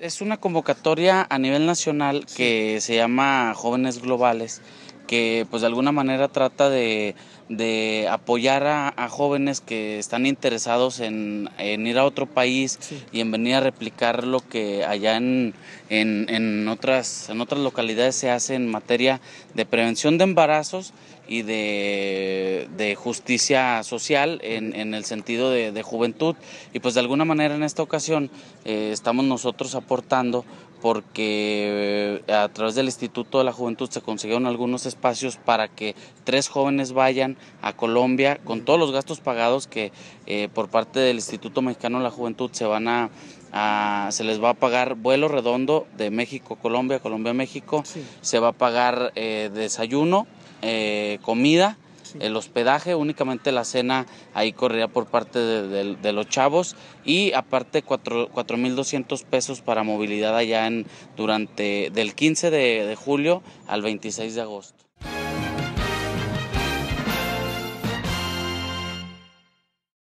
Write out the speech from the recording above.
Es una convocatoria a nivel nacional que se llama Jóvenes Globales, que pues de alguna manera trata de de apoyar a, jóvenes que están interesados en, ir a otro país y en venir a replicar lo que allá en, en, en, otras, en otras localidades se hace en materia de prevención de embarazos y de, justicia social en, el sentido de, juventud. Y pues de alguna manera en esta ocasión eh, estamos nosotros aportando porque eh, a través del Instituto de la Juventud se consiguieron algunos espacios para que tres jóvenes vayan a Colombia con todos los gastos pagados que eh, por parte del Instituto Mexicano de la Juventud se van a, se les va a pagar vuelo redondo de México Colombia, Colombia México, se va a pagar eh, desayuno, eh, comida, el hospedaje, únicamente la cena ahí correría por parte de, los chavos y aparte 4.200 pesos para movilidad allá en, durante del 15 de julio al 26 de agosto.